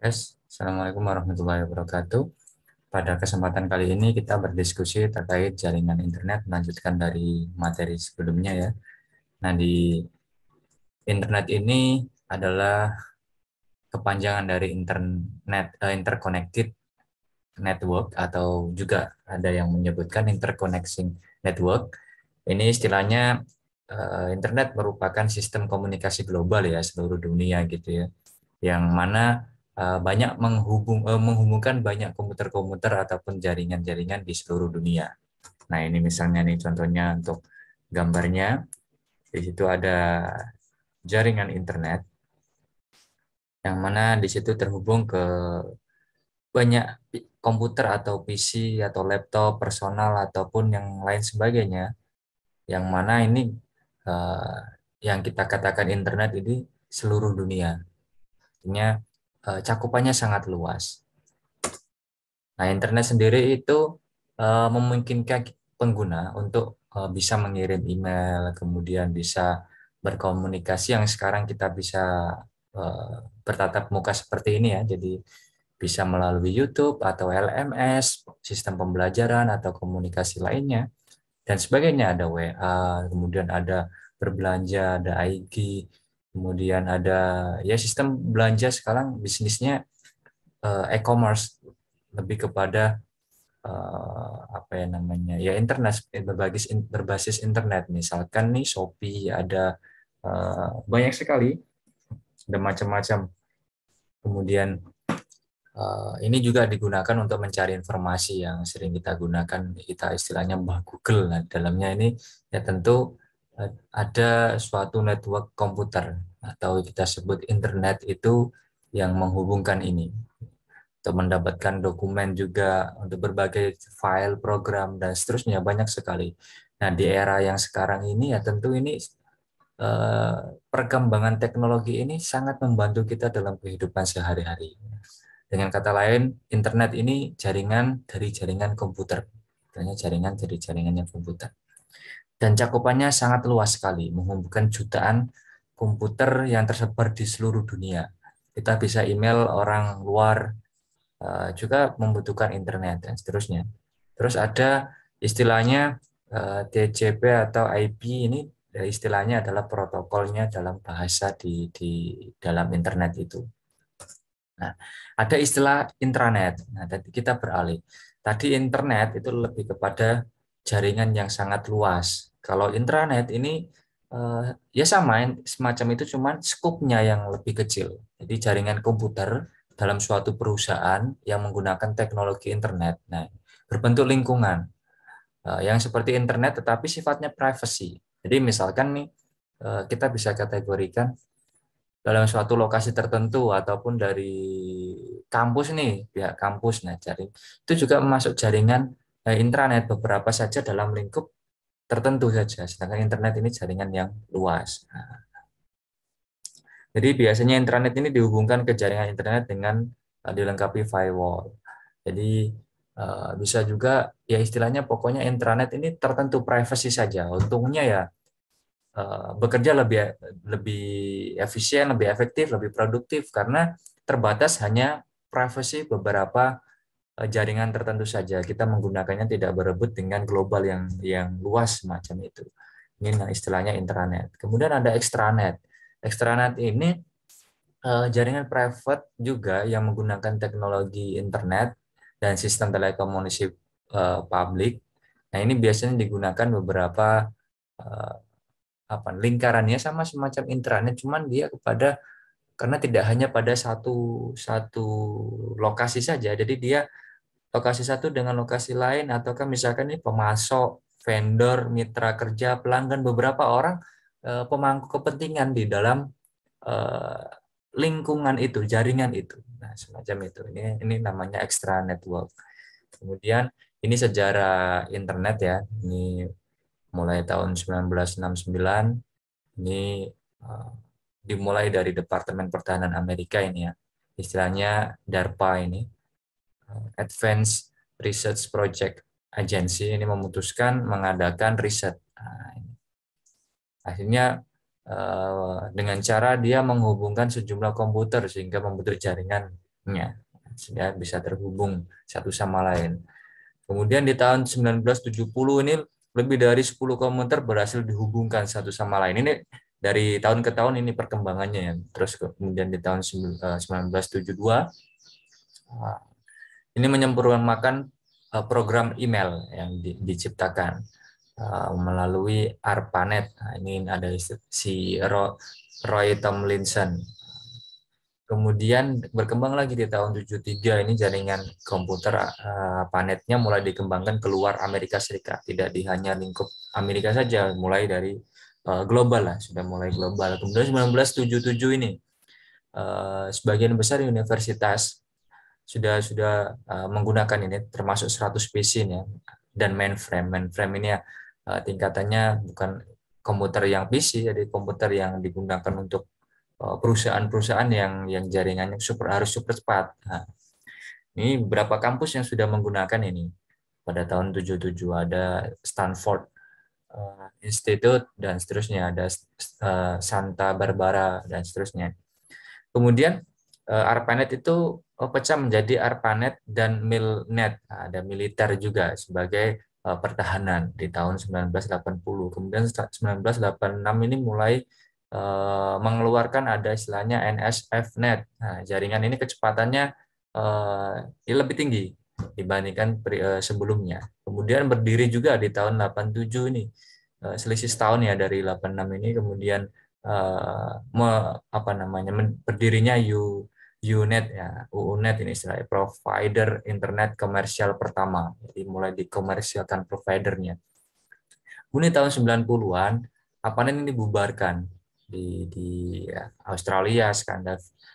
Yes. Assalamualaikum warahmatullahi wabarakatuh. Pada kesempatan kali ini kita berdiskusi terkait jaringan internet melanjutkan dari materi sebelumnya ya. Nah di internet ini adalah kepanjangan dari internet uh, interconnected network atau juga ada yang menyebutkan interconnecting network. Ini istilahnya uh, internet merupakan sistem komunikasi global ya seluruh dunia gitu ya. Yang mana Eh, banyak menghubung, eh, menghubungkan banyak komputer-komputer ataupun jaringan-jaringan di seluruh dunia. Nah ini misalnya nih contohnya untuk gambarnya, di situ ada jaringan internet yang mana di situ terhubung ke banyak komputer atau PC atau laptop personal ataupun yang lain sebagainya yang mana ini eh, yang kita katakan internet ini seluruh dunia artinya Eh, cakupannya sangat luas. Nah, internet sendiri itu eh, memungkinkan pengguna untuk eh, bisa mengirim email, kemudian bisa berkomunikasi yang sekarang kita bisa bertatap muka seperti ini ya. Jadi bisa melalui YouTube atau LMS, sistem pembelajaran atau komunikasi lainnya dan sebagainya ada WA, kemudian ada berbelanja, ada IG kemudian ada ya sistem belanja sekarang bisnisnya eh, e-commerce lebih kepada eh, apa ya namanya ya internet berbasis berbasis internet misalkan nih Shopee ada eh, banyak sekali ada macam-macam kemudian ini juga digunakan untuk mencari informasi yang sering kita gunakan kita istilahnya bah Google nah, dalamnya ini ya tentu ada suatu network komputer atau kita sebut internet itu yang menghubungkan ini untuk mendapatkan dokumen juga untuk berbagai file program dan seterusnya banyak sekali. Nah di era yang sekarang ini ya tentu ini eh, perkembangan teknologi ini sangat membantu kita dalam kehidupan sehari-hari. Dengan kata lain internet ini jaringan dari jaringan komputer, jaringan dari jaringannya komputer dan cakupannya sangat luas sekali, menghubungkan jutaan komputer yang tersebar di seluruh dunia. Kita bisa email orang luar, eh, juga membutuhkan internet, dan seterusnya. Terus ada istilahnya TCP eh, atau IP ini eh, istilahnya adalah protokolnya dalam bahasa di, di dalam internet itu. Nah, ada istilah intranet. Nah, tadi kita beralih. Tadi internet itu lebih kepada jaringan yang sangat luas. Kalau intranet ini uh, ya sama semacam itu cuman skupnya yang lebih kecil. Jadi jaringan komputer dalam suatu perusahaan yang menggunakan teknologi internet. Nah, berbentuk lingkungan uh, yang seperti internet tetapi sifatnya privacy. Jadi misalkan nih uh, kita bisa kategorikan dalam suatu lokasi tertentu ataupun dari kampus nih pihak kampus nah jaring itu juga masuk jaringan internet intranet beberapa saja dalam lingkup tertentu saja, sedangkan internet ini jaringan yang luas. Nah. jadi biasanya internet ini dihubungkan ke jaringan internet dengan eh, dilengkapi firewall. Jadi eh, bisa juga ya istilahnya pokoknya internet ini tertentu privacy saja. Untungnya ya eh, bekerja lebih lebih efisien, lebih efektif, lebih produktif karena terbatas hanya privacy beberapa Eh, jaringan tertentu saja. Kita menggunakannya tidak berebut dengan global yang yang luas macam itu. Ini nah, istilahnya intranet. Kemudian ada extranet. Extranet ini eh, jaringan private juga yang menggunakan teknologi internet dan sistem telekomunikasi eh, publik. Nah, ini biasanya digunakan beberapa apa lingkarannya sama semacam intranet cuman dia kepada karena tidak hanya pada satu satu lokasi saja jadi dia lokasi satu dengan lokasi lain ataukah misalkan ini pemasok, vendor, mitra kerja, pelanggan beberapa orang eh, pemangku kepentingan di dalam eh, lingkungan itu, jaringan itu. Nah, semacam itu. Ini ini namanya extra network. Kemudian ini sejarah internet ya. Ini mulai tahun 1969 ini eh, dimulai dari Departemen Pertahanan Amerika ini ya. Istilahnya DARPA ini Eh, Advanced Research Project Agency ini memutuskan mengadakan riset. Nah, Akhirnya eh, dengan cara dia menghubungkan sejumlah komputer sehingga membentuk jaringannya sehingga bisa terhubung satu sama lain. Kemudian di tahun 1970 ini lebih dari 10 komputer berhasil dihubungkan satu sama lain. Ini dari tahun ke tahun ini perkembangannya ya. Terus kemudian di tahun 1972 eh, ini menyempurnakan eh, program email yang di, diciptakan eh, melalui ARPANET. Nah, ini ada si Roy, Tomlinson. Kemudian berkembang lagi di tahun 73 ini jaringan komputer uh, panetnya mulai dikembangkan keluar Amerika Serikat, tidak di hanya lingkup Amerika saja, mulai dari global lah, sudah mulai global. Kemudian 1977 ini sebagian besar universitas sudah sudah eh, menggunakan ini termasuk 100 spesies ya dan mainframe mainframe ini ya eh, tingkatannya bukan komputer yang PC jadi komputer yang digunakan untuk eh, perusahaan-perusahaan yang yang jaringannya super harus super cepat nah, ini berapa kampus yang sudah menggunakan ini pada tahun 77 ada Stanford Institute dan seterusnya ada Santa Barbara dan seterusnya kemudian ARPANET itu oh, pecah menjadi ARPANET dan MILNET. Nah, ada militer juga sebagai uh, pertahanan di tahun 1980. Kemudian 1986 ini mulai uh, mengeluarkan ada istilahnya NSFNet. Nah, jaringan ini kecepatannya uh, lebih tinggi dibandingkan sebelumnya. Kemudian berdiri juga di tahun 87 ini, selisih setahun ya dari 86 ini, kemudian me, apa namanya berdirinya U, UNET ya, UUNET ini istilahnya provider internet komersial pertama. Jadi mulai dikomersialkan providernya. ini tahun 90-an apa ini dibubarkan di, di ya, Australia,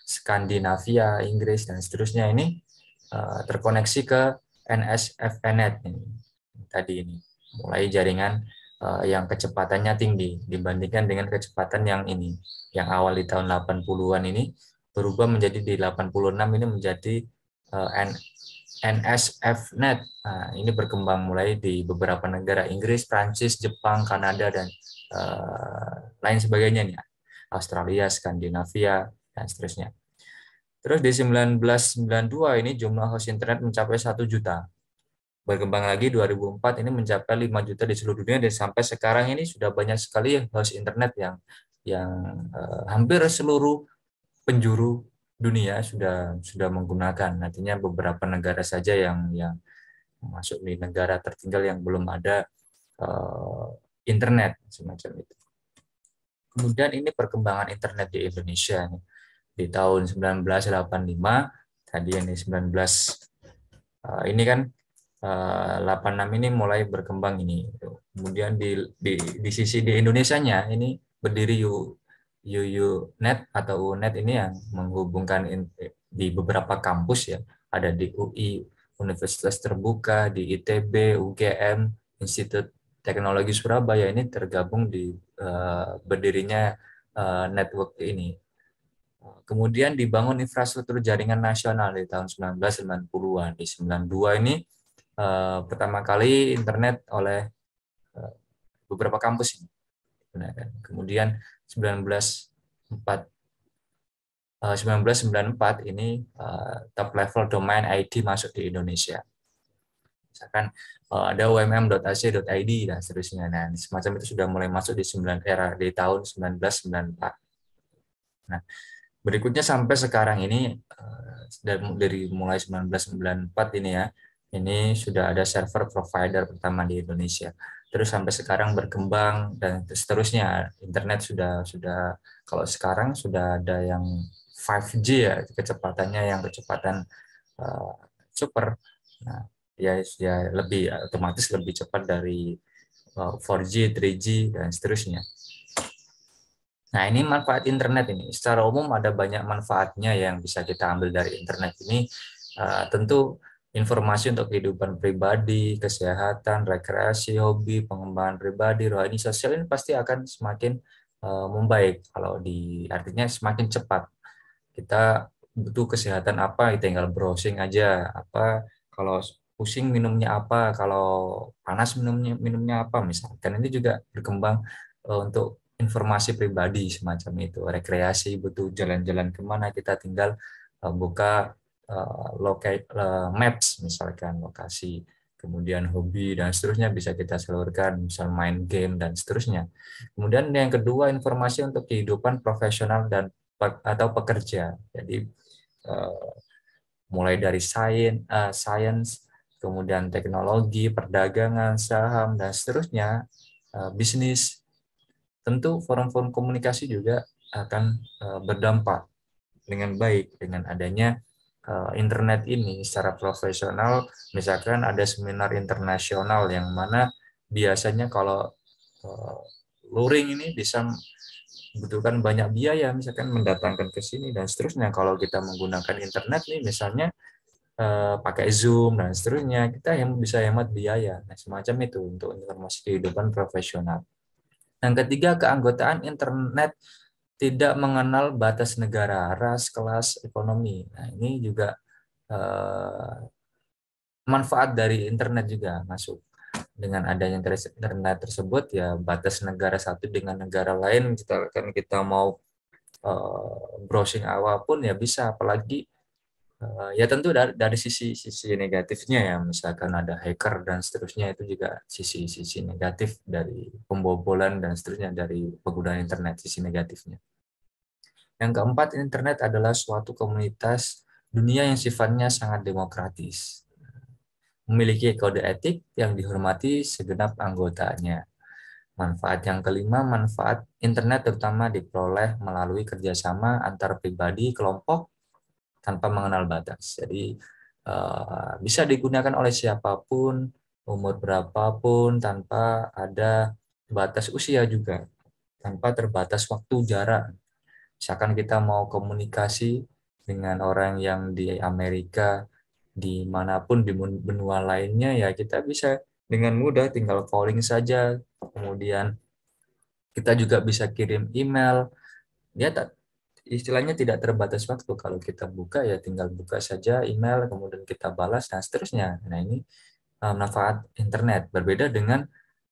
Skandinavia, Inggris dan seterusnya ini uh, terkoneksi ke NSFNet ini tadi ini mulai jaringan uh, yang kecepatannya tinggi dibandingkan dengan kecepatan yang ini yang awal di tahun 80-an ini berubah menjadi di 86 ini menjadi eh, NSF net NSFNet. Nah, ini berkembang mulai di beberapa negara Inggris, Prancis, Jepang, Kanada dan uh, lain sebagainya nih. Australia, Skandinavia dan seterusnya. Terus di 1992 ini jumlah host internet mencapai 1 juta. Berkembang lagi 2004 ini mencapai 5 juta di seluruh dunia dan sampai sekarang ini sudah banyak sekali host internet yang yang uh, hampir seluruh penjuru dunia sudah sudah menggunakan. nantinya beberapa negara saja yang yang masuk di negara tertinggal yang belum ada uh, internet semacam itu. Kemudian ini perkembangan internet di Indonesia nih. di tahun 1985 tadi ini 19 uh, eh, ini kan eh, uh, 86 ini mulai berkembang ini. Kemudian di di, di sisi di Indonesia nya ini berdiri UUNet atau UNet ini yang menghubungkan di beberapa kampus ya, ada di UI, Universitas Terbuka, di ITB, UGM, Institut Teknologi Surabaya ini tergabung di uh, berdirinya uh, network ini. Kemudian dibangun infrastruktur jaringan nasional di tahun 1990-an. Di 92 ini uh, pertama kali internet oleh uh, beberapa kampus ini. Kan? Kemudian 1904 uh, 1994 ini eh, top level domain ID masuk di Indonesia. Misalkan uh, ada umm.ac.id dan seterusnya. Nah, semacam itu sudah mulai masuk di 9 era di tahun 1994. Nah, berikutnya sampai sekarang ini eh, dari mulai 1994 ini ya, ini sudah ada server provider pertama di Indonesia terus sampai sekarang berkembang dan seterusnya internet sudah sudah kalau sekarang sudah ada yang 5G ya kecepatannya yang kecepatan uh, super nah ya ya lebih otomatis lebih cepat dari uh, 4G 3G dan seterusnya Nah, ini manfaat internet ini. Secara umum ada banyak manfaatnya yang bisa kita ambil dari internet ini. Uh, tentu informasi untuk kehidupan pribadi, kesehatan, rekreasi, hobi, pengembangan pribadi, rohani, sosial ini pasti akan semakin uh, membaik kalau di artinya semakin cepat. Kita butuh kesehatan apa, tinggal browsing aja apa kalau pusing minumnya apa, kalau panas minumnya minumnya apa misalkan. Ini juga berkembang uh, untuk informasi pribadi semacam itu, rekreasi butuh jalan-jalan kemana kita tinggal eh, buka uh, eh, locate uh, maps misalkan lokasi kemudian hobi dan seterusnya bisa kita salurkan misal main game dan seterusnya kemudian yang kedua informasi untuk kehidupan profesional dan atau pekerja jadi uh, mulai dari eh, sains uh, science kemudian teknologi perdagangan saham dan seterusnya uh, bisnis tentu forum-forum komunikasi juga akan berdampak dengan baik dengan adanya Eh, internet ini secara profesional, misalkan ada seminar internasional yang mana biasanya kalau eh, luring ini bisa membutuhkan banyak biaya, misalkan mendatangkan ke sini dan seterusnya. Kalau kita menggunakan internet nih, misalnya eh, pakai Zoom dan seterusnya, kita yang bisa hemat biaya. Nah, semacam itu untuk informasi kehidupan profesional. Yang ketiga, keanggotaan internet tidak mengenal batas negara, ras, kelas, ekonomi. Nah, ini juga eh, manfaat dari internet juga masuk. Dengan adanya internet tersebut ya batas negara satu dengan negara lain kita kan kita mau eh, browsing awal pun ya bisa apalagi uh, ya tentu dari, dari sisi sisi negatifnya ya misalkan ada hacker dan seterusnya itu juga sisi sisi negatif dari pembobolan dan seterusnya dari penggunaan internet sisi negatifnya yang keempat internet adalah suatu komunitas dunia yang sifatnya sangat demokratis memiliki kode etik yang dihormati segenap anggotanya Manfaat yang kelima, manfaat internet terutama diperoleh melalui kerjasama antar pribadi, kelompok, tanpa mengenal batas. Jadi uh, bisa digunakan oleh siapapun, umur berapapun, tanpa ada batas usia juga, tanpa terbatas waktu jarak. Misalkan kita mau komunikasi dengan orang yang di Amerika, dimanapun di benua lainnya, ya kita bisa dengan mudah tinggal calling saja, kemudian kita juga bisa kirim email. ya istilahnya tidak terbatas waktu. Kalau kita buka ya tinggal buka saja email, kemudian kita balas dan seterusnya. Nah ini eh, manfaat internet. Berbeda dengan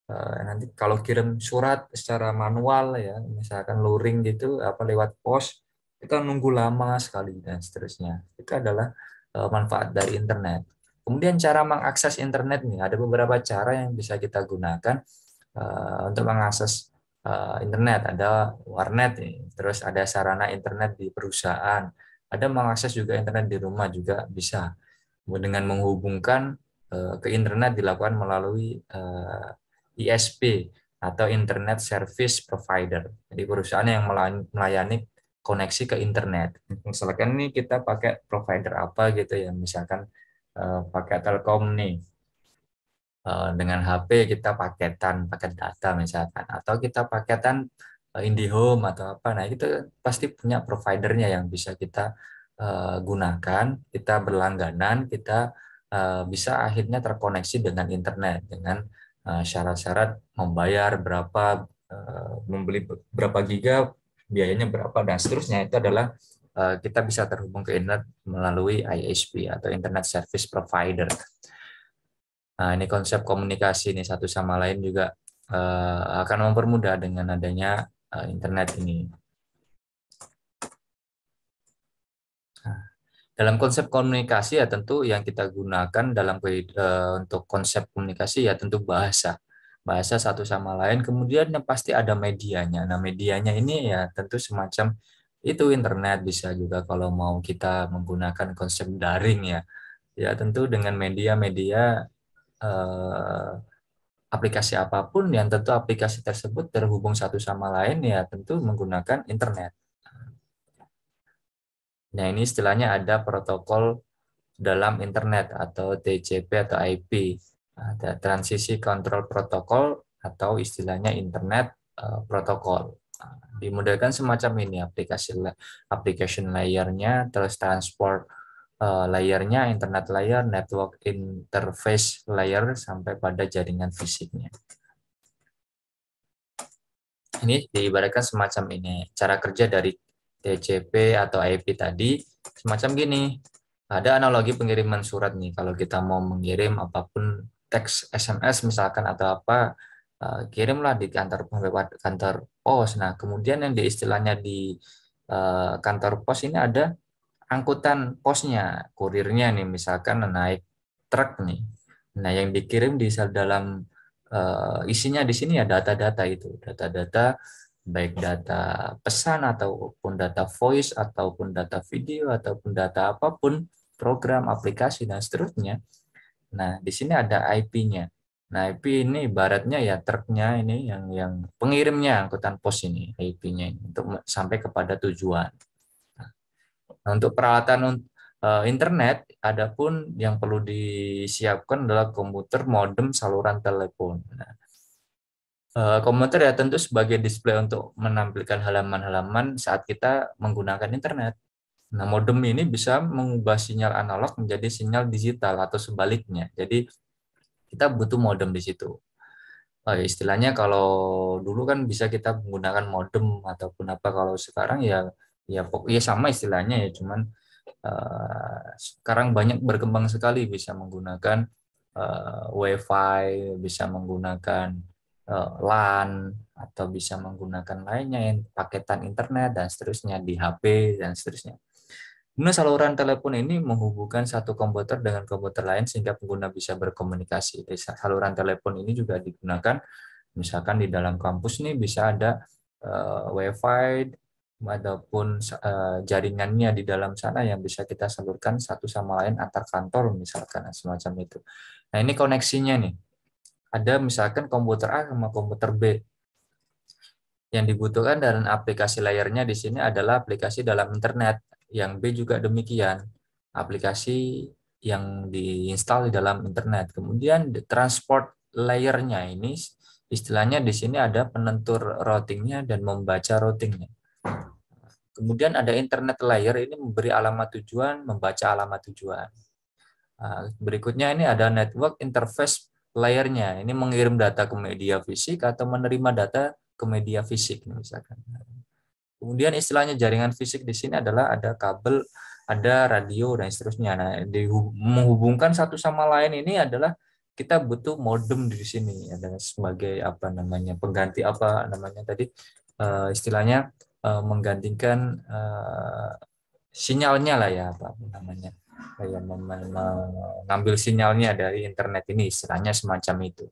eh, nanti kalau kirim surat secara manual ya, misalkan luring gitu, apa lewat pos, kita nunggu lama sekali dan seterusnya. Itu adalah eh, manfaat dari internet. Kemudian cara mengakses internet nih, ada beberapa cara yang bisa kita gunakan untuk mengakses Eh, internet, ada warnet, terus ada sarana internet di perusahaan, ada mengakses juga internet di rumah juga bisa dengan menghubungkan eh, ke internet dilakukan melalui eh, ISP atau Internet Service Provider. Jadi perusahaan yang melayani koneksi ke internet. Misalkan ini kita pakai provider apa gitu ya, misalkan uh, pakai Telkom nih Eh, dengan HP kita paketan paket data misalkan atau kita paketan eh, IndiHome atau apa nah itu pasti punya providernya yang bisa kita eh, gunakan kita berlangganan kita bisa akhirnya terkoneksi dengan internet dengan syarat-syarat membayar berapa membeli berapa giga biayanya berapa dan seterusnya itu adalah kita bisa terhubung ke internet melalui ISP atau internet service provider Nah, ini konsep komunikasi ini satu sama lain juga uh, akan mempermudah dengan adanya uh, internet ini. Nah, dalam konsep komunikasi ya tentu yang kita gunakan dalam uh, untuk konsep komunikasi ya tentu bahasa. Bahasa satu sama lain kemudian yang pasti ada medianya. Nah, medianya ini ya tentu semacam itu internet bisa juga kalau mau kita menggunakan konsep daring ya ya tentu dengan media-media Eh, aplikasi apapun yang tentu aplikasi tersebut terhubung satu sama lain ya tentu menggunakan internet. Nah ini istilahnya ada protokol dalam internet atau TCP atau IP. Ada transisi kontrol protokol atau istilahnya internet eh, protokol. Nah, Dimudahkan semacam ini aplikasi application layernya terus transport uh, eh, layernya, internet layer, network interface layer, sampai pada jaringan fisiknya. Ini diibaratkan semacam ini, cara kerja dari TCP atau IP tadi, semacam gini. Ada analogi pengiriman surat nih, kalau kita mau mengirim apapun teks SMS misalkan atau apa, eh, kirimlah di kantor kantor pos. Nah, kemudian yang di istilahnya di eh, kantor pos ini ada angkutan posnya, kurirnya nih misalkan naik truk nih. Nah, yang dikirim di dalam uh, isinya di sini ya data-data itu, data-data baik data pesan ataupun data voice ataupun data video ataupun data apapun program, aplikasi dan seterusnya. Nah, di sini ada IP-nya. Nah, IP ini baratnya ya truknya ini yang yang pengirimnya angkutan pos ini IP-nya untuk sampai kepada tujuan. Nah, untuk peralatan uh, internet, pun yang perlu disiapkan adalah komputer, modem, saluran telepon. Nah, uh, komputer ya tentu sebagai display untuk menampilkan halaman-halaman saat kita menggunakan internet. Nah, modem ini bisa mengubah sinyal analog menjadi sinyal digital atau sebaliknya. Jadi kita butuh modem di situ. Oh, istilahnya kalau dulu kan bisa kita menggunakan modem ataupun apa kalau sekarang ya ya pok ya sama istilahnya ya cuman uh, sekarang banyak berkembang sekali bisa menggunakan uh, WiFi bisa menggunakan uh, LAN atau bisa menggunakan lainnya yang paketan internet dan seterusnya di HP dan seterusnya. Kemudian saluran telepon ini menghubungkan satu komputer dengan komputer lain sehingga pengguna bisa berkomunikasi. Jadi, saluran telepon ini juga digunakan misalkan di dalam kampus nih bisa ada uh, WiFi ataupun uh, jaringannya di dalam sana yang bisa kita salurkan satu sama lain antar kantor misalkan nah, semacam itu. Nah ini koneksinya nih. Ada misalkan komputer A sama komputer B. Yang dibutuhkan dalam aplikasi layarnya di sini adalah aplikasi dalam internet. Yang B juga demikian. Aplikasi yang diinstal di dalam internet. Kemudian transport layernya ini istilahnya di sini ada penentu routingnya dan membaca routingnya. Kemudian ada internet layer ini memberi alamat tujuan, membaca alamat tujuan. Nah, berikutnya ini ada network interface layernya. Ini mengirim data ke media fisik atau menerima data ke media fisik misalkan. Kemudian istilahnya jaringan fisik di sini adalah ada kabel, ada radio dan seterusnya. Nah, menghubungkan satu sama lain ini adalah kita butuh modem di sini ada sebagai apa namanya pengganti apa namanya tadi eh, istilahnya Eh, menggantikan eh, sinyalnya lah ya apa namanya kayak mengambil sinyalnya dari internet ini istilahnya semacam itu.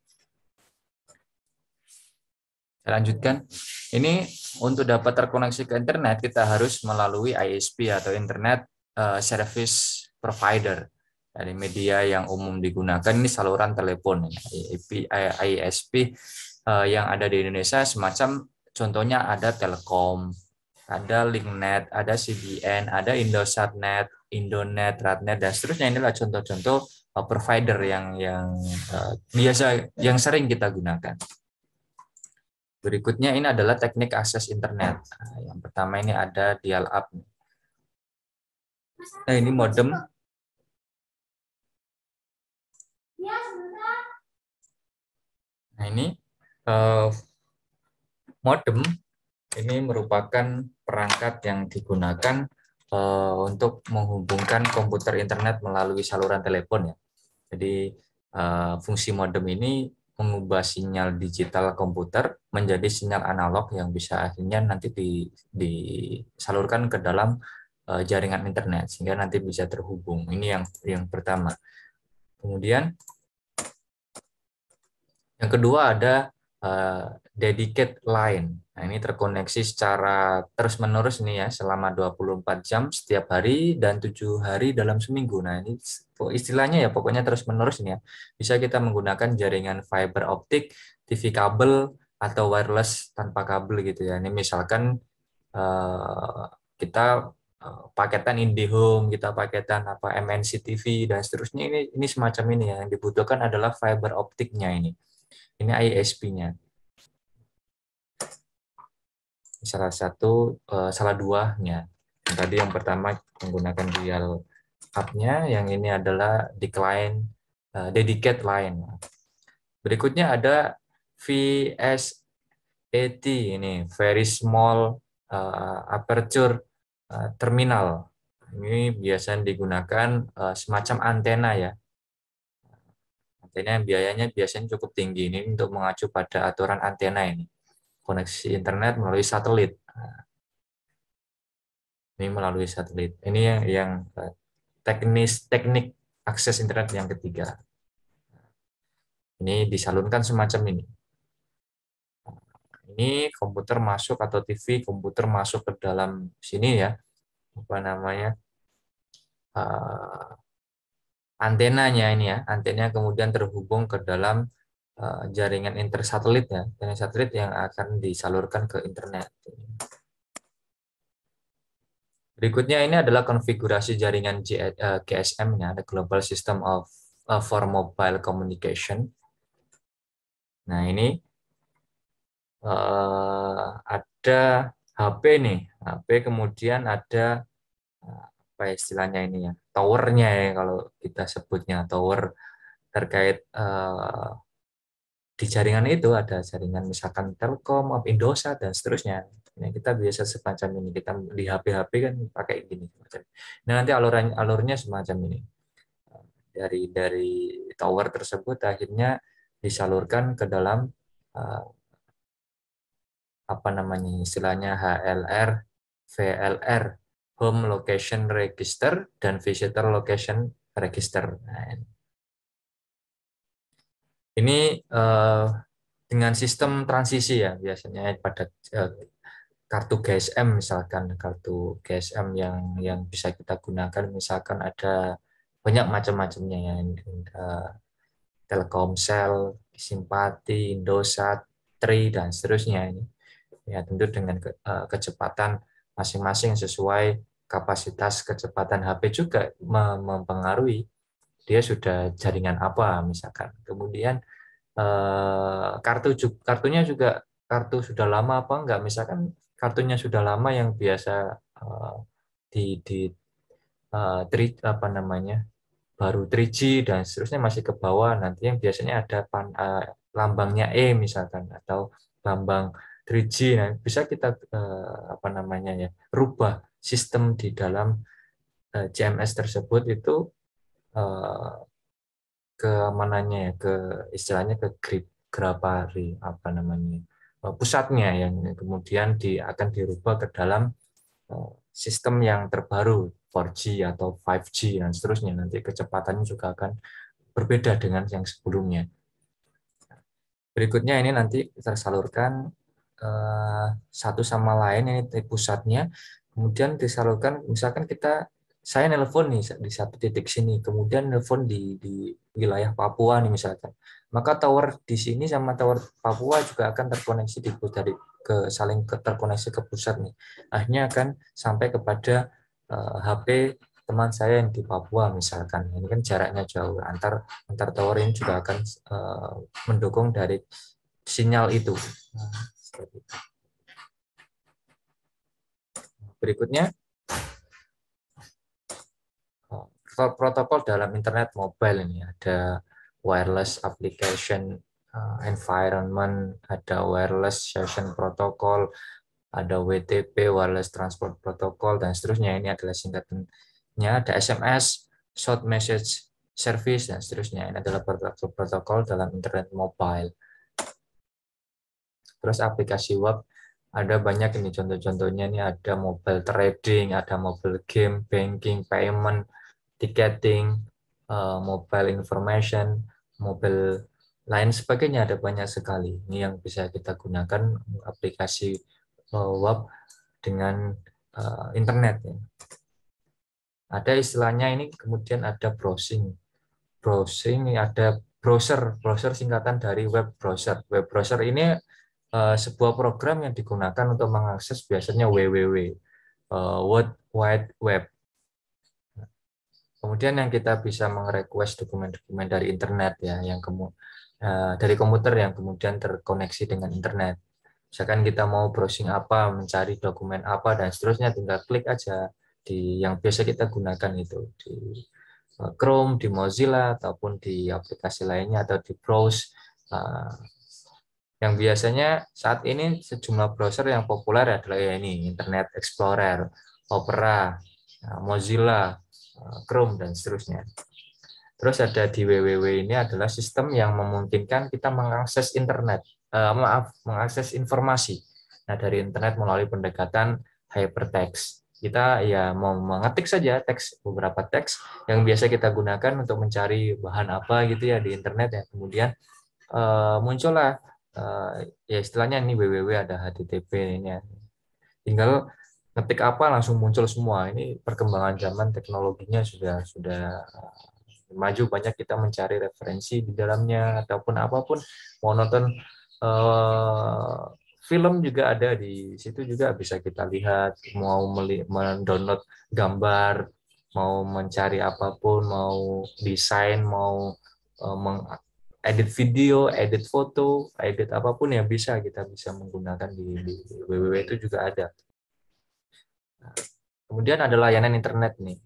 Saya lanjutkan. Ini untuk dapat terkoneksi ke internet kita harus melalui ISP atau Internet eh, Service Provider dari media yang umum digunakan ini saluran telepon ISP yang ada di Indonesia semacam contohnya ada Telkom, ada Linknet, ada CDN, ada Indosatnet, Indonet, Radnet dan seterusnya ini adalah contoh-contoh uh, provider yang yang uh, biasa yang sering kita gunakan. Berikutnya ini adalah teknik akses internet. Nah, yang pertama ini ada dial up. Nah, ini modem. Nah, ini uh, modem ini merupakan perangkat yang digunakan uh, untuk menghubungkan komputer internet melalui saluran telepon ya. Jadi uh, fungsi modem ini mengubah sinyal digital komputer menjadi sinyal analog yang bisa akhirnya nanti di, disalurkan ke dalam uh, jaringan internet sehingga nanti bisa terhubung. Ini yang yang pertama. Kemudian yang kedua ada uh, eh, dedicated line. Nah, ini terkoneksi secara terus-menerus nih ya selama 24 jam setiap hari dan tujuh hari dalam seminggu. Nah, ini istilahnya ya pokoknya terus-menerus nih ya. Bisa kita menggunakan jaringan fiber optik, TV kabel atau wireless tanpa kabel gitu ya. Ini misalkan uh, kita eh, paketan IndiHome, kita paketan apa MNC TV dan seterusnya ini ini semacam ini ya. yang dibutuhkan adalah fiber optiknya ini ini ISP-nya. Salah satu, eh, salah duanya. Yang tadi yang pertama menggunakan dial up-nya, yang ini adalah decline, eh, dedicate line. Berikutnya ada VSAT e ini, very small eh, aperture terminal. Ini biasanya digunakan semacam antena ya, Antena yang biayanya biasanya cukup tinggi ini untuk mengacu pada aturan antena ini. Koneksi internet melalui satelit. Ini melalui satelit. Ini yang, yang eh, teknis teknik akses internet yang ketiga. Ini disalurkan semacam ini. Ini komputer masuk atau TV komputer masuk ke dalam sini ya. Apa namanya? Eh, antenanya ini ya, antenanya kemudian terhubung ke dalam uh, jaringan intersatelit ya, jaringan satelit yang akan disalurkan ke internet. Berikutnya ini adalah konfigurasi jaringan GSM eh, ya, the Global System of uh, for Mobile Communication. Nah ini ada HP nih, HP kemudian ada apa istilahnya ini ya towernya ya kalau kita sebutnya tower terkait uh, di jaringan itu ada jaringan misalkan Telkom, Indosat dan seterusnya. Nah, kita biasa semacam ini kita di HP-HP kan pakai gini semacam. Nah, nanti alur alurnya semacam ini. Dari dari tower tersebut akhirnya disalurkan ke dalam uh, apa namanya istilahnya HLR, VLR Home Location Register dan Visitor Location Register. Nah, ini eh, dengan sistem transisi ya biasanya pada eh, kartu GSM misalkan kartu GSM yang yang bisa kita gunakan misalkan ada banyak macam-macamnya ya eh, Telkomsel, Simpati, Indosat, Tri dan seterusnya ini ya tentu dengan eh, kecepatan masing-masing sesuai kapasitas kecepatan HP juga mempengaruhi dia sudah jaringan apa misalkan kemudian eh, kartu kartunya juga kartu sudah lama apa enggak misalkan kartunya sudah lama yang biasa eh, di di eh, apa namanya baru 3G dan seterusnya masih ke bawah nanti yang biasanya ada pan, lambangnya E misalkan atau lambang 3G nah bisa kita eh, apa namanya ya rubah sistem di dalam eh, CMS tersebut itu eh, mananya ya ke istilahnya ke grip grapari apa namanya eh, pusatnya yang kemudian di, akan dirubah ke dalam eh, sistem yang terbaru 4G atau 5G dan seterusnya nanti kecepatannya juga akan berbeda dengan yang sebelumnya. Berikutnya ini nanti tersalurkan Eh, satu sama lain ini titik pusatnya kemudian disalurkan misalkan kita saya nelpon nih di satu titik sini kemudian nelpon di di wilayah Papua nih misalkan maka tower di sini sama tower Papua juga akan terkoneksi di dari ke saling ke, terkoneksi ke pusat nih akhirnya akan sampai kepada uh, eh, HP teman saya yang di Papua misalkan ini kan jaraknya jauh antar antar tower ini juga akan uh, mendukung dari sinyal itu. Berikutnya, protokol dalam internet mobile ini ada wireless application eh, environment, ada wireless session protocol, ada WTP wireless transport protocol dan seterusnya. Ini adalah singkatannya. Ada SMS, short message service dan seterusnya. Ini adalah protokol dalam internet mobile. Terus aplikasi web ada banyak ini contoh-contohnya ini ada mobile trading, ada mobile game, banking, payment, ticketing, eh, mobile information, mobile lain sebagainya ada banyak sekali. Ini yang bisa kita gunakan aplikasi eh, web dengan uh, internet. Ya. Ada istilahnya ini kemudian ada browsing. Browsing ini ada browser, browser singkatan dari web browser. Web browser ini Eh, sebuah program yang digunakan untuk mengakses biasanya www eh, World Wide Web. Kemudian yang kita bisa merequest dokumen-dokumen dari internet ya, yang kemu eh, dari komputer yang kemudian terkoneksi dengan internet. Misalkan kita mau browsing apa, mencari dokumen apa dan seterusnya, tinggal klik aja di yang biasa kita gunakan itu di Chrome, di Mozilla ataupun di aplikasi lainnya atau di browse yang biasanya saat ini sejumlah browser yang populer adalah ya ini Internet Explorer, Opera, eh, Mozilla, eh, Chrome dan seterusnya. Terus ada di www ini adalah sistem yang memungkinkan kita mengakses internet, eh, maaf, mengakses informasi. Nah, dari internet melalui pendekatan hypertext. Kita ya mau mengetik saja teks beberapa teks yang biasa kita gunakan untuk mencari bahan apa gitu ya di internet ya. Kemudian eh, muncullah uh, ya istilahnya ini www ada http ini ya. tinggal ngetik apa langsung muncul semua ini perkembangan zaman teknologinya sudah sudah eh, maju banyak kita mencari referensi di dalamnya ataupun apapun mau nonton uh, film juga ada di situ juga bisa kita lihat mau mendownload gambar mau mencari apapun mau desain mau meng edit video, edit foto, edit apapun yang bisa kita bisa menggunakan di, di www itu juga ada. Nah, kemudian ada layanan internet nih.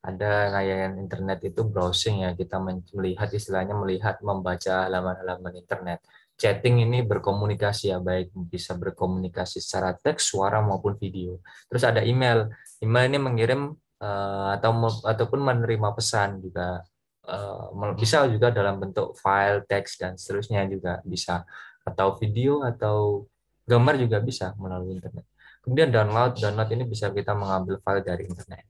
Ada layanan internet itu browsing ya, kita melihat istilahnya melihat membaca halaman-halaman internet. Chatting ini berkomunikasi ya, baik bisa berkomunikasi secara teks, suara maupun video. Terus ada email. Email ini mengirim eh, atau ataupun menerima pesan juga Eh, bisa juga dalam bentuk file, teks dan seterusnya juga bisa atau video atau gambar juga bisa melalui internet. Kemudian download, download ini bisa kita mengambil file dari internet.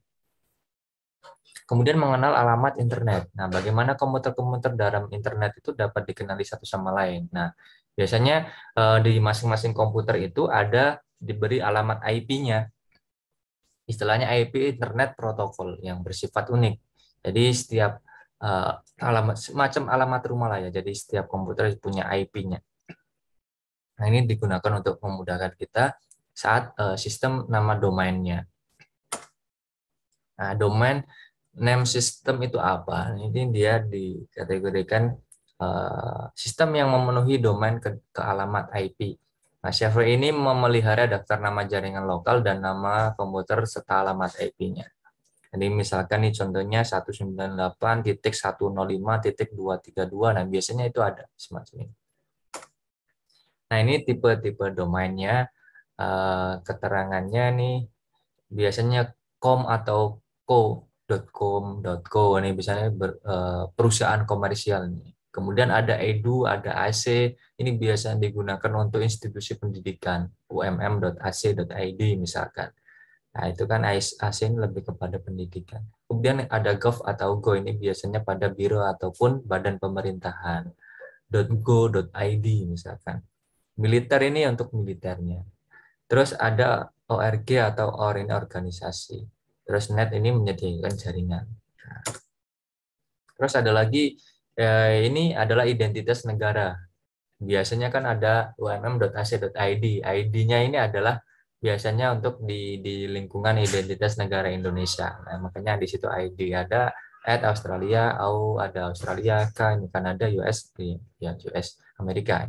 Kemudian mengenal alamat internet. Nah, bagaimana komputer-komputer dalam internet itu dapat dikenali satu sama lain. Nah, biasanya eh, di masing-masing komputer itu ada diberi alamat IP-nya. Istilahnya IP Internet Protocol yang bersifat unik. Jadi setiap uh, alamat semacam alamat rumah lah ya. Jadi setiap komputer punya IP-nya. Nah, ini digunakan untuk memudahkan kita saat uh, sistem nama domainnya. Nah, domain name system itu apa? Ini dia dikategorikan uh, sistem yang memenuhi domain ke, ke alamat IP. Nah, server ini memelihara daftar nama jaringan lokal dan nama komputer serta alamat IP-nya. Jadi misalkan nih contohnya 198.105.232. Nah, biasanya itu ada semacam ini. Nah, ini tipe-tipe domainnya eh, keterangannya nih biasanya com atau co.com.co .co, ini biasanya eh, perusahaan komersial nih. Kemudian ada edu, ada AC, ini biasanya digunakan untuk institusi pendidikan, umm.ac.id misalkan. Nah, itu kan ASIN lebih kepada pendidikan. Kemudian ada gov atau go ini biasanya pada biro ataupun badan pemerintahan. .go.id misalkan. Militer ini untuk militernya. Terus ada ORG atau OR organisasi. Terus net ini menyediakan jaringan. Nah. Terus ada lagi eh, ini adalah identitas negara. Biasanya kan ada umm.ac.id. ID-nya ini adalah biasanya untuk di, di lingkungan identitas negara Indonesia. Nah, makanya di situ ID ada at Australia, AU ada Australia, K ini Kanada, US, ya US Amerika.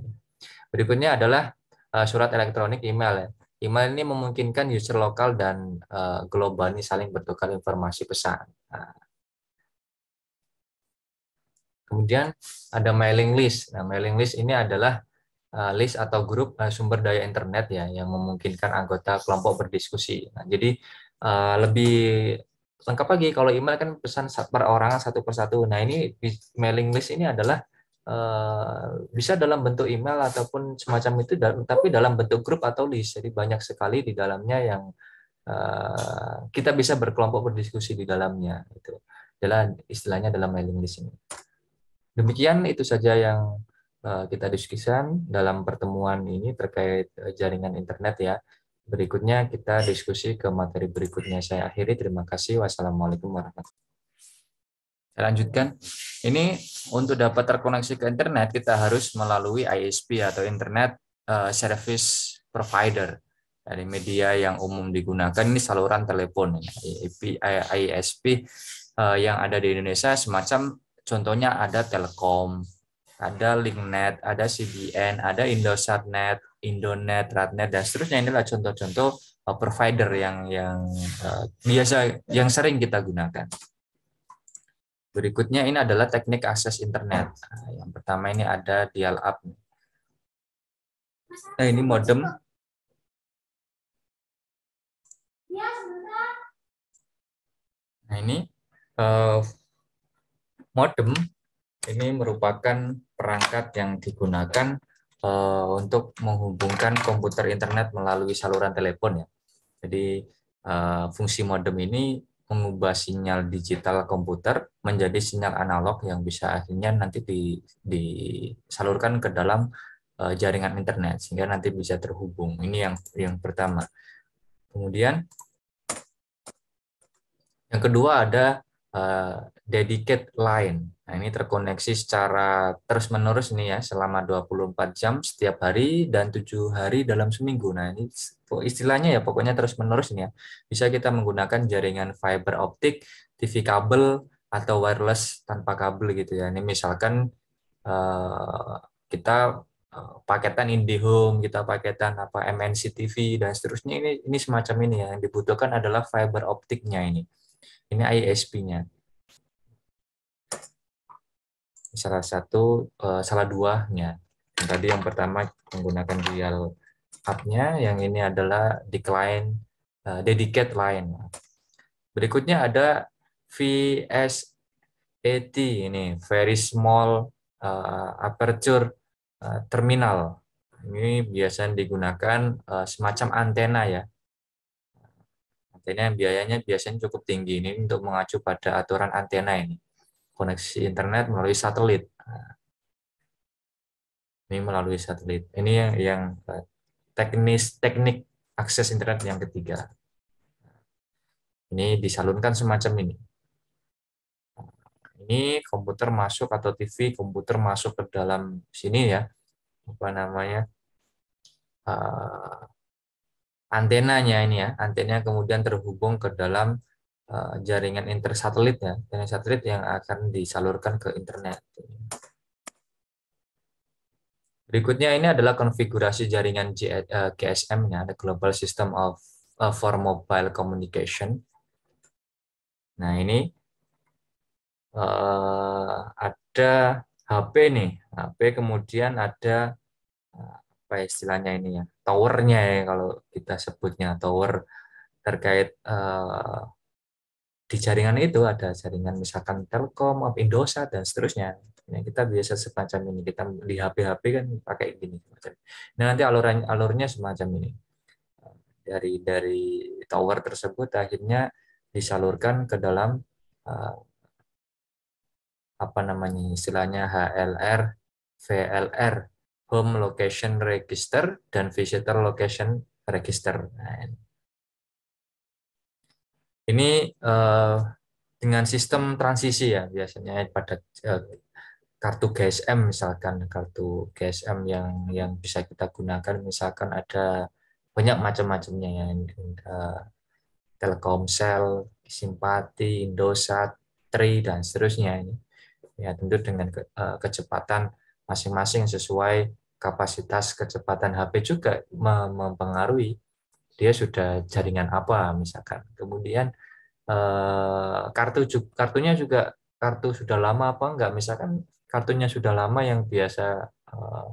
Berikutnya adalah uh, surat elektronik email ya. Email ini memungkinkan user lokal dan uh, global ini saling bertukar informasi pesan. Nah. Kemudian ada mailing list. Nah, mailing list ini adalah uh, list atau grup uh, sumber daya internet ya yang memungkinkan anggota kelompok berdiskusi. Nah, jadi uh, lebih lengkap lagi kalau email kan pesan per orang satu persatu. Nah ini mailing list ini adalah uh, bisa dalam bentuk email ataupun semacam itu, tapi dalam bentuk grup atau list. Jadi banyak sekali di dalamnya yang uh, kita bisa berkelompok berdiskusi di dalamnya. Itu adalah istilahnya dalam mailing list ini. Demikian itu saja yang Eh, kita diskusikan dalam pertemuan ini terkait eh, jaringan internet ya. Berikutnya kita diskusi ke materi berikutnya. Saya akhiri. Terima kasih. Wassalamualaikum warahmatullahi wabarakatuh. Saya lanjutkan. Ini untuk dapat terkoneksi ke internet kita harus melalui ISP atau Internet eh, Service Provider. Dari media yang umum digunakan ini saluran telepon ya. ISP yang ada di Indonesia semacam contohnya ada Telkom, ada Linknet, ada CDN, ada Indosatnet, Indonet, Radnet dan seterusnya inilah contoh-contoh uh, provider yang yang uh, biasa yang sering kita gunakan. Berikutnya ini adalah teknik akses internet. Nah, yang pertama ini ada dial up. Nah, ini modem. Nah, ini uh, modem ini merupakan perangkat yang digunakan uh, untuk menghubungkan komputer internet melalui saluran telepon ya. Jadi uh, fungsi modem ini mengubah sinyal digital komputer menjadi sinyal analog yang bisa akhirnya nanti di, disalurkan ke dalam uh, jaringan internet sehingga nanti bisa terhubung. Ini yang yang pertama. Kemudian yang kedua ada uh, dedicate line. Nah, ini terkoneksi secara terus-menerus nih ya selama 24 jam setiap hari dan tujuh hari dalam seminggu. Nah, ini istilahnya ya pokoknya terus-menerus nih ya. Bisa kita menggunakan jaringan fiber optik, TV kabel atau wireless tanpa kabel gitu ya. Ini misalkan uh, kita eh, paketan IndiHome, kita paketan apa MNC TV dan seterusnya ini ini semacam ini ya. Yang dibutuhkan adalah fiber optiknya ini ini ISP-nya. Salah satu, eh, salah duanya. nya. tadi yang pertama menggunakan dial up-nya, yang ini adalah decline, eh, dedicate line. Berikutnya ada VSAT e ini, very small eh, aperture eh, terminal. Ini biasanya digunakan semacam antena ya. Artinya biayanya biasanya cukup tinggi ini untuk mengacu pada aturan antena ini. Koneksi internet melalui satelit. Ini melalui satelit. Ini yang, yang eh, teknis teknik akses internet yang ketiga. Ini disalurkan semacam ini. Ini komputer masuk atau TV komputer masuk ke dalam sini ya. Apa namanya? Eh, antenanya ini ya, antenanya kemudian terhubung ke dalam eh, jaringan intersatelit ya, jaringan satelit yang akan disalurkan ke internet. Berikutnya ini adalah konfigurasi jaringan GSM eh, ya, the Global System of uh, for Mobile Communication. Nah ini ada HP nih, HP kemudian ada apa ya istilahnya ini ya towernya ya kalau kita sebutnya tower terkait uh, di jaringan itu ada jaringan misalkan Telkom, Indosat dan seterusnya. Nah, kita biasa semacam ini kita di HP-HP kan pakai gini Nah, nanti alurnya alurnya semacam ini. Dari dari tower tersebut akhirnya disalurkan ke dalam eh, apa namanya istilahnya HLR, VLR Home Location Register dan Visitor Location Register. Nah, ini eh, dengan sistem transisi ya biasanya pada eh, kartu GSM misalkan kartu GSM yang yang bisa kita gunakan misalkan ada banyak macam-macamnya ya eh, Telkomsel, Simpati, Indosat, Tri dan seterusnya ini. Ya tentu dengan kecepatan masing-masing sesuai kapasitas kecepatan HP juga mempengaruhi dia sudah jaringan apa misalkan kemudian eh, kartu kartunya juga kartu sudah lama apa enggak misalkan kartunya sudah lama yang biasa eh,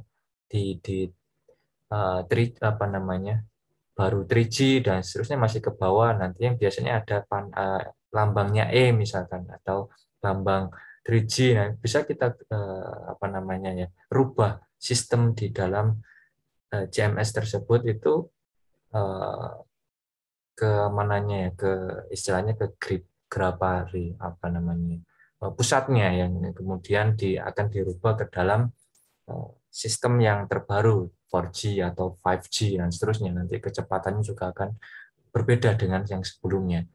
di di eh, tri, apa namanya baru 3G dan seterusnya masih ke bawah nanti yang biasanya ada pan, lambangnya E misalkan atau lambang 3G nah, bisa kita eh, apa namanya ya rubah sistem di dalam eh, CMS tersebut itu eh, ke mananya ya ke istilahnya ke grip grapari apa namanya eh, pusatnya yang kemudian di, akan dirubah ke dalam eh, sistem yang terbaru 4G atau 5G dan seterusnya nanti kecepatannya juga akan berbeda dengan yang sebelumnya.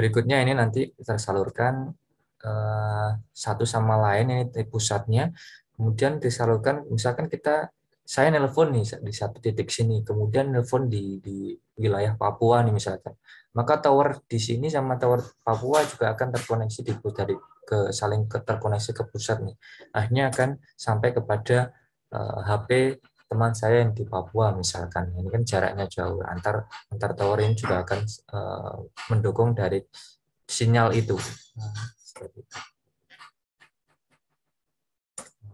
Berikutnya ini nanti tersalurkan Eh, satu sama lain ini pusatnya kemudian disalurkan misalkan kita saya nelpon nih di satu titik sini, kemudian nelpon di, di wilayah Papua nih misalkan, maka tower di sini sama tower Papua juga akan terkoneksi di dari ke saling terkoneksi ke pusat nih, akhirnya akan sampai kepada uh, eh, HP teman saya yang di Papua misalkan, ini kan jaraknya jauh antar antar tower ini juga akan uh, mendukung dari sinyal itu.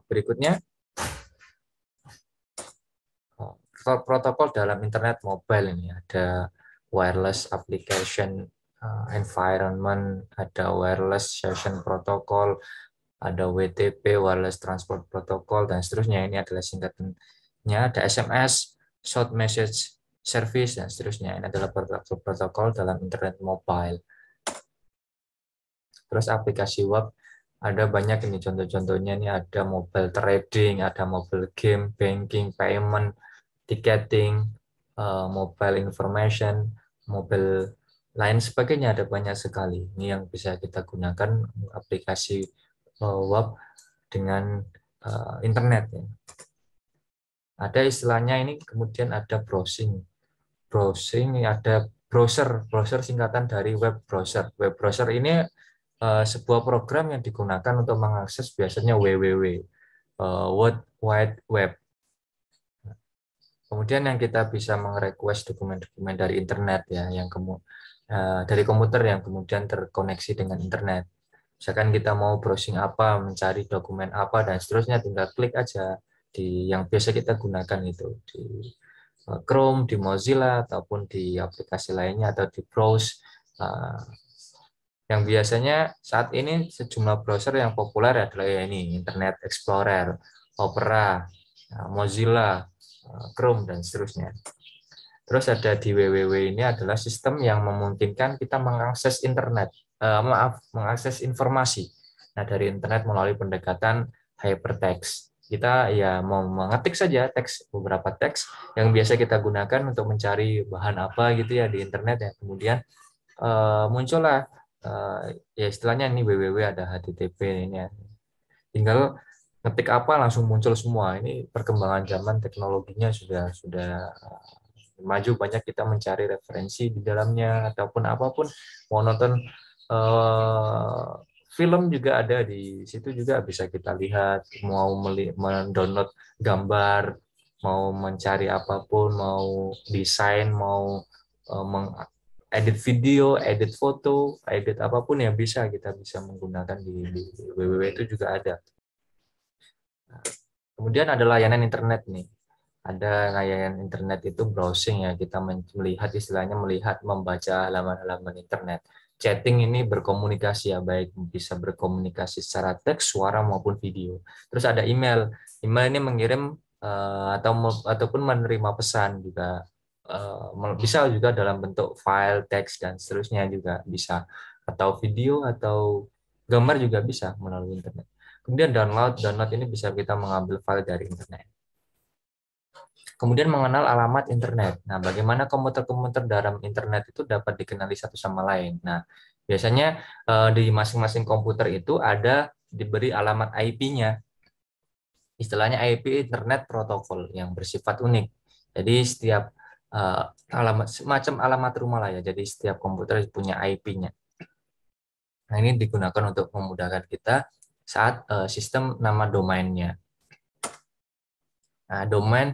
Berikutnya, protokol dalam internet mobile ini ada wireless application uh, environment, ada wireless session protocol, ada WTP, wireless transport protocol, dan seterusnya. Ini adalah singkatannya. Ada SMS, short message service, dan seterusnya. Ini adalah protokol dalam internet mobile. Terus aplikasi web ada banyak ini contoh-contohnya ini ada mobile trading, ada mobile game, banking, payment, ticketing, uh, mobile information, mobile lain sebagainya ada banyak sekali. Ini yang bisa kita gunakan aplikasi uh, eh, web dengan uh, internet ya. Ada istilahnya ini kemudian ada browsing. Browsing ada browser, browser singkatan dari web browser. Web browser ini Eh, sebuah program yang digunakan untuk mengakses biasanya www uh, eh, World Wide Web. Kemudian yang kita bisa merequest dokumen-dokumen dari internet ya, yang kemu eh, dari komputer yang kemudian terkoneksi dengan internet. Misalkan kita mau browsing apa, mencari dokumen apa dan seterusnya, tinggal klik aja di yang biasa kita gunakan itu di Chrome, di Mozilla ataupun di aplikasi lainnya atau di browse yang biasanya saat ini sejumlah browser yang populer adalah ya ini Internet Explorer, Opera, eh, Mozilla, eh, Chrome dan seterusnya. Terus ada di www ini adalah sistem yang memungkinkan kita mengakses internet, eh, maaf, mengakses informasi. Nah, dari internet melalui pendekatan hypertext. Kita ya mau mengetik saja teks beberapa teks yang biasa kita gunakan untuk mencari bahan apa gitu ya di internet ya. Kemudian eh, muncullah uh, ya istilahnya ini www ada http ini ya. tinggal ngetik apa langsung muncul semua ini perkembangan zaman teknologinya sudah sudah eh, maju banyak kita mencari referensi di dalamnya ataupun apapun mau nonton uh, film juga ada di situ juga bisa kita lihat mau mendownload gambar mau mencari apapun mau desain mau uh, edit video, edit foto, edit apapun yang bisa kita bisa menggunakan di, di www itu juga ada. Nah, kemudian ada layanan internet nih. Ada layanan internet itu browsing ya, kita melihat istilahnya melihat membaca halaman-halaman internet. Chatting ini berkomunikasi ya, baik bisa berkomunikasi secara teks, suara maupun video. Terus ada email. Email ini mengirim eh, atau ataupun menerima pesan juga Eh, bisa juga dalam bentuk file, teks dan seterusnya juga bisa atau video atau gambar juga bisa melalui internet. Kemudian download, download ini bisa kita mengambil file dari internet. Kemudian mengenal alamat internet. Nah, bagaimana komputer-komputer dalam internet itu dapat dikenali satu sama lain. Nah, biasanya eh, di masing-masing komputer itu ada diberi alamat IP-nya. Istilahnya IP Internet protokol yang bersifat unik. Jadi setiap uh, alamat semacam alamat rumah lah ya. Jadi setiap komputer punya IP-nya. Nah, ini digunakan untuk memudahkan kita saat uh, sistem nama domainnya. Nah, domain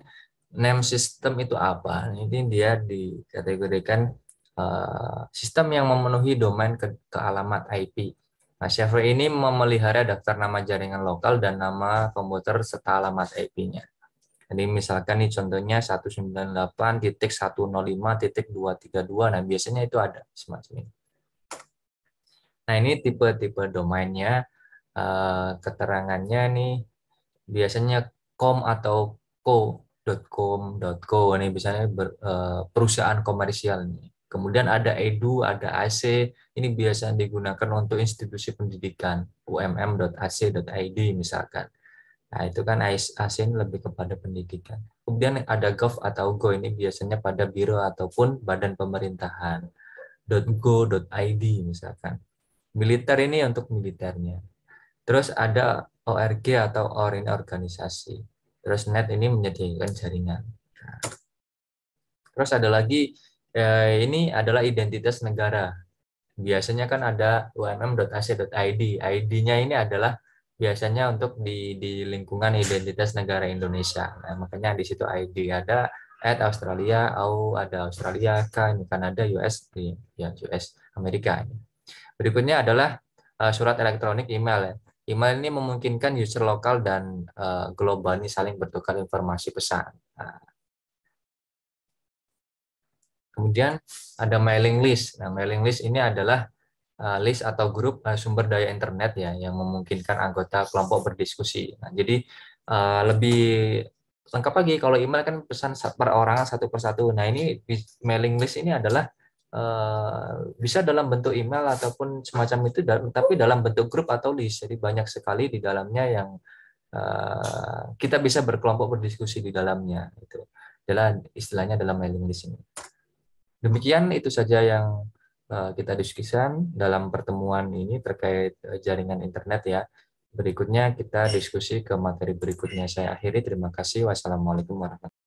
name system itu apa? Ini dia dikategorikan uh, sistem yang memenuhi domain ke, ke alamat IP. Nah, server ini memelihara daftar nama jaringan lokal dan nama komputer serta alamat IP-nya. Jadi misalkan nih contohnya 198.105.232. Nah, biasanya itu ada semacam ini. Nah, ini tipe-tipe domainnya eh, keterangannya nih biasanya com atau co .com, .co ini biasanya eh, perusahaan komersial nih. Kemudian ada edu, ada AC. Ini biasanya digunakan untuk institusi pendidikan, umm.ac.id misalkan. Nah, itu kan ASN lebih kepada pendidikan. Kemudian ada gov atau go ini biasanya pada biro ataupun badan pemerintahan. .go.id misalkan. Militer ini untuk militernya. Terus ada ORG atau ORIN organisasi. Terus net ini menyediakan jaringan. Nah. Terus ada lagi eh, ini adalah identitas negara. Biasanya kan ada umm.ac.id. ID-nya ini adalah biasanya untuk di di lingkungan identitas negara Indonesia. Nah, makanya di situ ID ada at Australia, AU ada Australia, K ini Kanada, US di ya US Amerika. Berikutnya adalah uh, surat elektronik email ya. Email ini memungkinkan user lokal dan uh, global ini saling bertukar informasi pesan. Nah. Kemudian ada mailing list. Nah, mailing list ini adalah Eh, list atau grup eh, sumber daya internet ya yang memungkinkan anggota kelompok berdiskusi. Nah, jadi eh, lebih lengkap lagi kalau email kan pesan per orang satu persatu. Nah, ini mailing list ini adalah bisa dalam bentuk email ataupun semacam itu tapi dalam bentuk grup atau list. Jadi banyak sekali di dalamnya yang kita bisa berkelompok berdiskusi di dalamnya itu. Adalah istilahnya dalam mailing list ini. Demikian itu saja yang Eh, kita diskusikan dalam pertemuan ini terkait eh, jaringan internet ya. Berikutnya kita diskusi ke materi berikutnya. Saya akhiri, terima kasih. Wassalamualaikum warahmatullahi